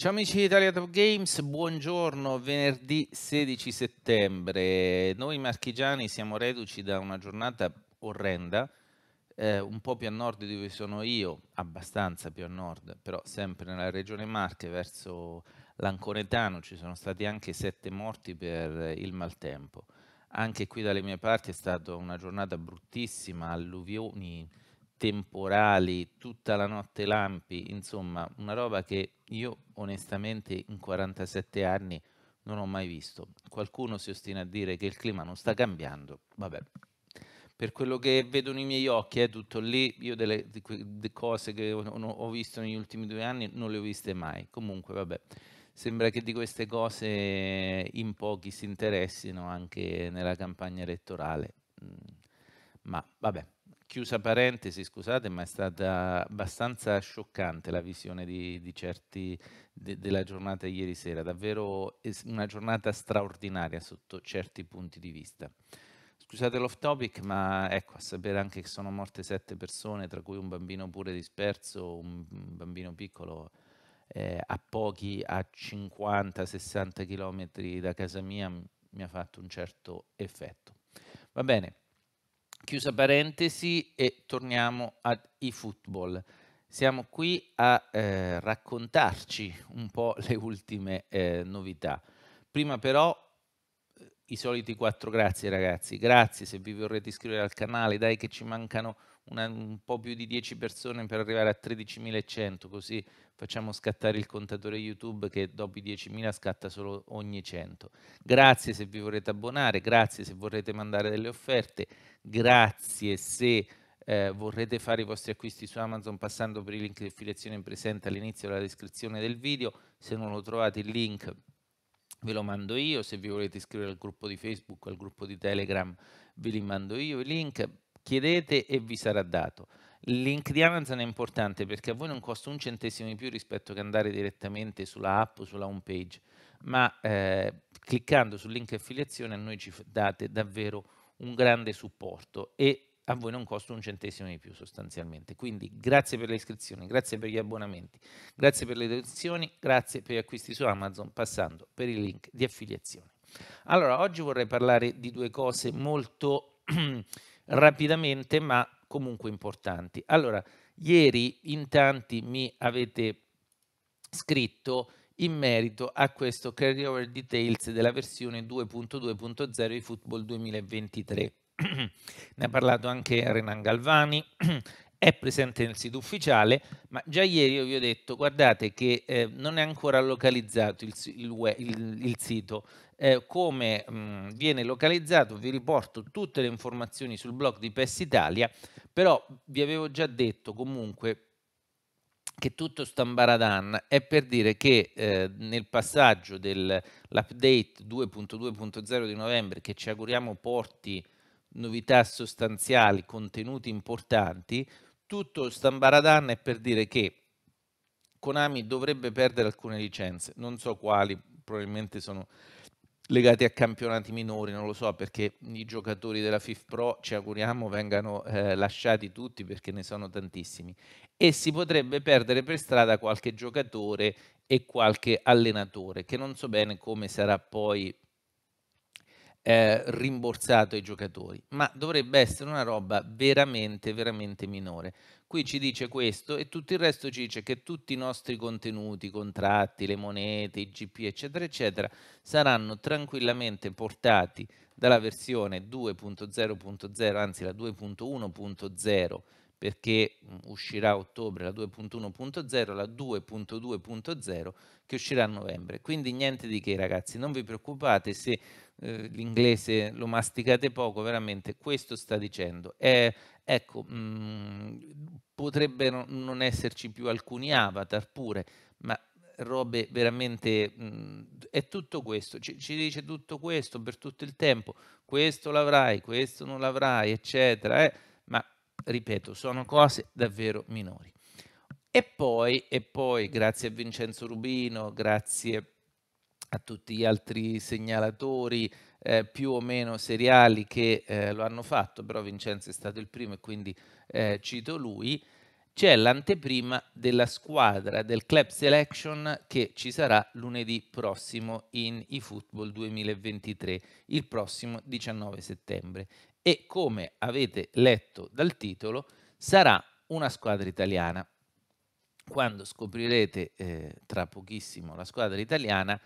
Ciao amici di Italia Top Games, buongiorno, venerdì 16 settembre. Noi marchigiani siamo reduci da una giornata orrenda, eh, un po' più a nord di dove sono io, abbastanza più a nord, però sempre nella regione Marche, verso l'Anconetano ci sono stati anche sette morti per il maltempo. Anche qui dalle mie parti è stata una giornata bruttissima, alluvioni, temporali, tutta la notte lampi, insomma una roba che io onestamente in 47 anni non ho mai visto. Qualcuno si ostina a dire che il clima non sta cambiando, vabbè. Per quello che vedono i miei occhi è eh, tutto lì, io delle di, cose che ho visto negli ultimi due anni non le ho viste mai, comunque vabbè sembra che di queste cose in pochi si interessino anche nella campagna elettorale, mm. ma vabbè chiusa parentesi, scusate, ma è stata abbastanza scioccante la visione di, di certi de, della giornata ieri sera, davvero una giornata straordinaria sotto certi punti di vista. Scusate l'off topic, ma ecco, a sapere anche che sono morte sette persone, tra cui un bambino pure disperso, un bambino piccolo eh, a pochi, a 50-60 km da casa mia, mi ha fatto un certo effetto. Va bene, Chiusa parentesi e torniamo ad eFootball. Siamo qui a eh, raccontarci un po' le ultime eh, novità. Prima però eh, i soliti quattro grazie ragazzi. Grazie se vi vorrete iscrivere al canale, dai che ci mancano una, un po' più di 10 persone per arrivare a 13.100, così facciamo scattare il contatore YouTube che dopo i 10.000 scatta solo ogni 100. Grazie se vi vorrete abbonare, grazie se vorrete mandare delle offerte, grazie se eh, vorrete fare i vostri acquisti su Amazon passando per il link di affiliazione presente all'inizio della descrizione del video, se non lo trovate il link ve lo mando io, se vi volete iscrivere al gruppo di Facebook, al gruppo di Telegram, ve li mando io i link, chiedete e vi sarà dato. Link di Amazon è importante perché a voi non costa un centesimo di più rispetto che andare direttamente sulla app o sulla home page, ma eh, cliccando sul link affiliazione a noi ci date davvero un grande supporto e a voi non costa un centesimo di più sostanzialmente. Quindi grazie per le iscrizioni, grazie per gli abbonamenti, grazie per le donazioni, grazie per gli acquisti su Amazon passando per il link di affiliazione. Allora, oggi vorrei parlare di due cose molto rapidamente, ma comunque importanti. Allora, ieri in tanti mi avete scritto in merito a questo carryover details della versione 2.2.0 di Football 2023. ne ha parlato anche Renan Galvani, è presente nel sito ufficiale, ma già ieri io vi ho detto, guardate che eh, non è ancora localizzato il, il, il, il sito, eh, come mh, viene localizzato, vi riporto tutte le informazioni sul blog di PES Italia, però vi avevo già detto comunque che tutto sta baradan è per dire che eh, nel passaggio dell'update 2.2.0 di novembre che ci auguriamo porti novità sostanziali, contenuti importanti, tutto sta baradan è per dire che Konami dovrebbe perdere alcune licenze, non so quali, probabilmente sono legati a campionati minori, non lo so, perché i giocatori della FIF Pro ci auguriamo vengano eh, lasciati tutti perché ne sono tantissimi e si potrebbe perdere per strada qualche giocatore e qualche allenatore che non so bene come sarà poi eh, rimborsato ai giocatori, ma dovrebbe essere una roba veramente veramente minore. Qui ci dice questo e tutto il resto ci dice che tutti i nostri contenuti, i contratti, le monete, i GP, eccetera, eccetera, saranno tranquillamente portati dalla versione 2.0.0, anzi la 2.1.0 perché uscirà a ottobre la 2.1.0, la 2.2.0 che uscirà a novembre. Quindi niente di che ragazzi, non vi preoccupate se eh, l'inglese lo masticate poco, veramente questo sta dicendo. È, Ecco, mh, mm, potrebbero non esserci più alcuni avatar pure, ma robe veramente... Mh, mm, è tutto questo, ci, ci, dice tutto questo per tutto il tempo, questo l'avrai, questo non l'avrai, eccetera, eh? ma ripeto, sono cose davvero minori. E poi, e poi, grazie a Vincenzo Rubino, grazie a tutti gli altri segnalatori, eh, più o meno seriali che eh, lo hanno fatto, però Vincenzo è stato il primo e quindi eh, cito lui, c'è l'anteprima della squadra del club selection che ci sarà lunedì prossimo in eFootball 2023, il prossimo 19 settembre. E come avete letto dal titolo, sarà una squadra italiana. Quando scoprirete eh, tra pochissimo la squadra italiana,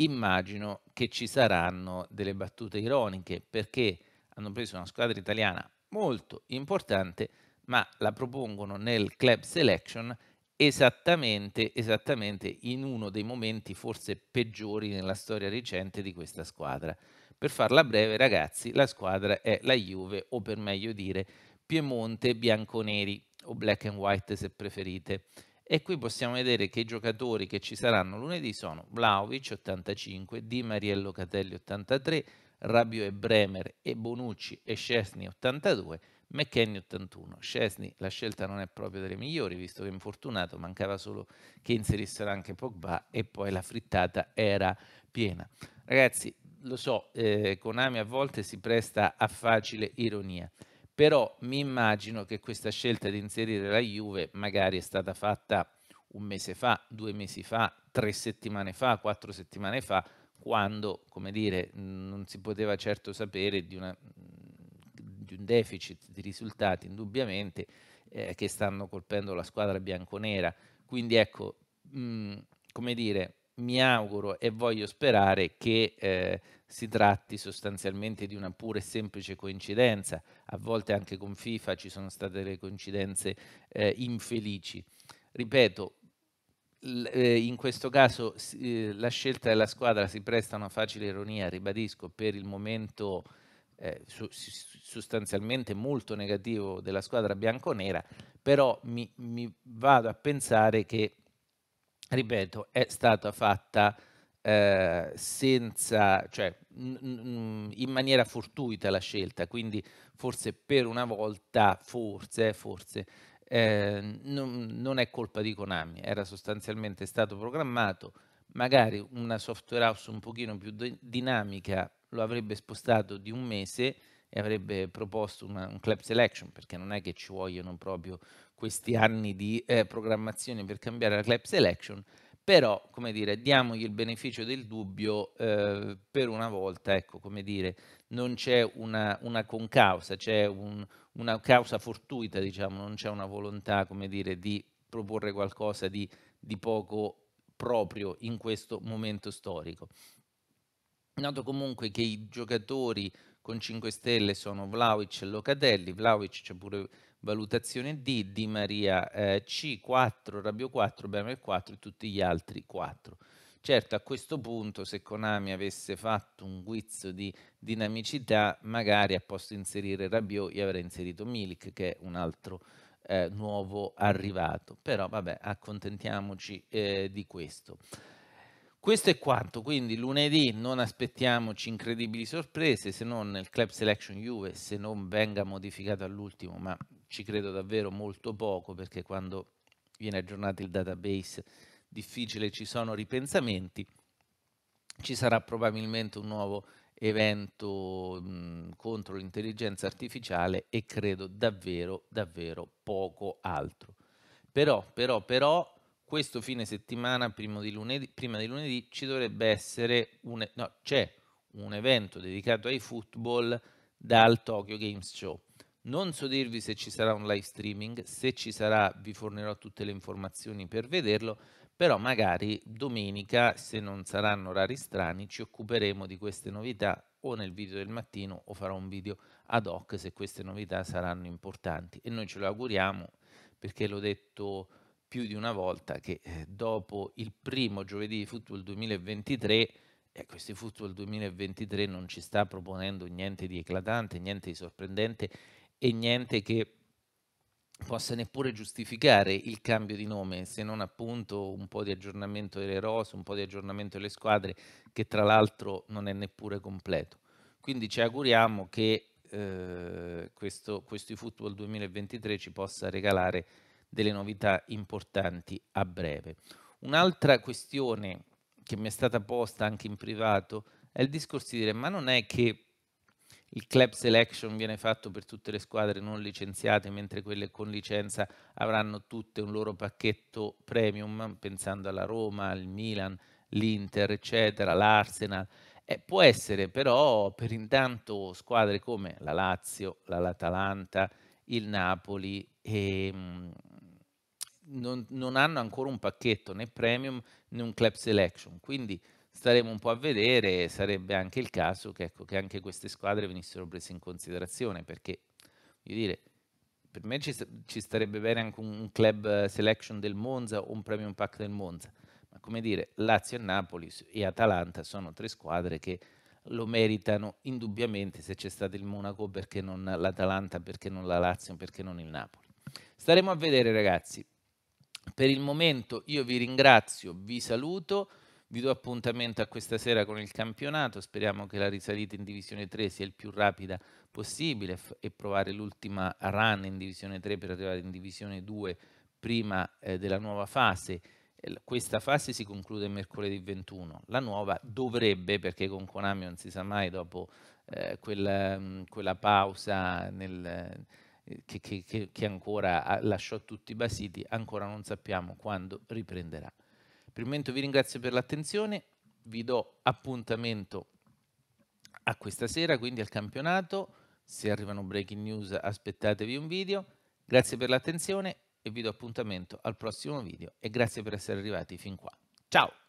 immagino che ci saranno delle battute ironiche perché hanno preso una squadra italiana molto importante, ma la propongono nel club selection esattamente, esattamente in uno dei momenti forse peggiori nella storia recente di questa squadra. Per farla breve, ragazzi, la squadra è la Juve, o per meglio dire Piemonte Bianconeri, o Black and White se preferite. E qui possiamo vedere che i giocatori che ci saranno lunedì sono Vlaovic 85, Di Mariello Catelli 83, Rabio e Bremer e Bonucci e Scesni 82, McKenny 81. Scesni la scelta non è proprio delle migliori, visto che infortunato mancava solo che inserissero anche Pogba e poi la frittata era piena. Ragazzi, lo so, eh, Konami a volte si presta a facile ironia però mi immagino che questa scelta di inserire la Juve magari è stata fatta un mese fa, due mesi fa, tre settimane fa, quattro settimane fa, quando, come dire, non si poteva certo sapere di, una, di un deficit di risultati, indubbiamente, eh, che stanno colpendo la squadra bianconera. Quindi ecco, mh, mm, come dire, mi auguro e voglio sperare che eh, si tratti sostanzialmente di una pura e semplice coincidenza. A volte anche con FIFA ci sono state delle coincidenze eh, infelici. Ripeto, eh, in questo caso eh, la scelta della squadra si presta a una facile ironia, ribadisco, per il momento eh, sostanzialmente molto negativo della squadra bianconera, però mi, mi vado a pensare che ripeto, è stata fatta eh, senza, cioè, in maniera fortuita la scelta, quindi forse per una volta, forse, forse eh, non, non, è colpa di Konami, era sostanzialmente stato programmato, magari una software house un pochino più dinamica lo avrebbe spostato di un mese, e avrebbe proposto una, un club selection, perché non è che ci vogliono proprio questi anni di eh, programmazione per cambiare la club selection, però, come dire, diamogli il beneficio del dubbio eh, per una volta, ecco, come dire, non c'è una, una concausa, c'è un, una causa fortuita, diciamo, non c'è una volontà, come dire, di proporre qualcosa di, di poco proprio in questo momento storico. Noto comunque che i giocatori con 5 Stelle sono Vlaovic e Locatelli, Vlaovic c'è pure valutazione D, Di Maria eh, C, 4, Rabio 4, Bremer 4 e tutti gli altri 4. Certo, a questo punto, se Konami avesse fatto un guizzo di dinamicità, magari a posto di inserire Rabiot gli avrei inserito Milik, che è un altro eh, nuovo arrivato. Però, vabbè, accontentiamoci eh, di questo. Questo è quanto, quindi lunedì non aspettiamoci incredibili sorprese se non nel Club Selection Juve, se non venga modificato all'ultimo, ma ci credo davvero molto poco perché quando viene aggiornato il database difficile ci sono ripensamenti, ci sarà probabilmente un nuovo evento mh, contro l'intelligenza artificiale e credo davvero, davvero poco altro. Però, però, però questo fine settimana, di lunedì, prima di lunedì, ci dovrebbe essere un, no, c'è un evento dedicato ai football dal Tokyo Games Show. Non so dirvi se ci sarà un live streaming, se ci sarà vi fornirò tutte le informazioni per vederlo, però magari domenica, se non saranno orari strani, ci occuperemo di queste novità o nel video del mattino o farò un video ad hoc se queste novità saranno importanti. E noi ce lo auguriamo perché l'ho detto più di una volta che eh, dopo il primo giovedì di football 2023, eh, questo football 2023 non ci sta proponendo niente di eclatante, niente di sorprendente e niente che possa neppure giustificare il cambio di nome, se non appunto un po' di aggiornamento delle rose, un po' di aggiornamento delle squadre, che tra l'altro non è neppure completo. Quindi ci auguriamo che eh, questo, questo football 2023 ci possa regalare delle novità importanti a breve. Un'altra questione che mi è stata posta anche in privato è il discorso di dire ma non è che il club selection viene fatto per tutte le squadre non licenziate, mentre quelle con licenza avranno tutte un loro pacchetto premium, pensando alla Roma, al Milan, l'Inter, eccetera, l'Arsenal. Eh, può essere però per intanto squadre come la Lazio, l'Atalanta, il Napoli e, ehm, non, non, hanno ancora un pacchetto né premium né un club selection, quindi staremo un po' a vedere, sarebbe anche il caso che, ecco, che anche queste squadre venissero prese in considerazione, perché voglio dire, per me ci, ci starebbe bene anche un, un club selection del Monza o un premium pack del Monza, ma come dire, Lazio e Napoli e Atalanta sono tre squadre che lo meritano indubbiamente se c'è stato il Monaco perché non l'Atalanta, perché non la Lazio, perché non il Napoli. Staremo a vedere ragazzi, per il momento io vi ringrazio, vi saluto, vi do appuntamento a questa sera con il campionato, speriamo che la risalita in Divisione 3 sia il più rapida possibile e provare l'ultima run in Divisione 3 per arrivare in Divisione 2 prima eh, della nuova fase. Questa fase si conclude mercoledì 21, la nuova dovrebbe, perché con Konami non si sa mai dopo eh, quella, mm, quella pausa nel... Eh, che, che, che ancora lasciò tutti basiti, ancora non sappiamo quando riprenderà. Per il momento vi ringrazio per l'attenzione, vi do appuntamento a questa sera, quindi al campionato, se arrivano breaking news aspettatevi un video, grazie per l'attenzione e vi do appuntamento al prossimo video e grazie per essere arrivati fin qua. Ciao!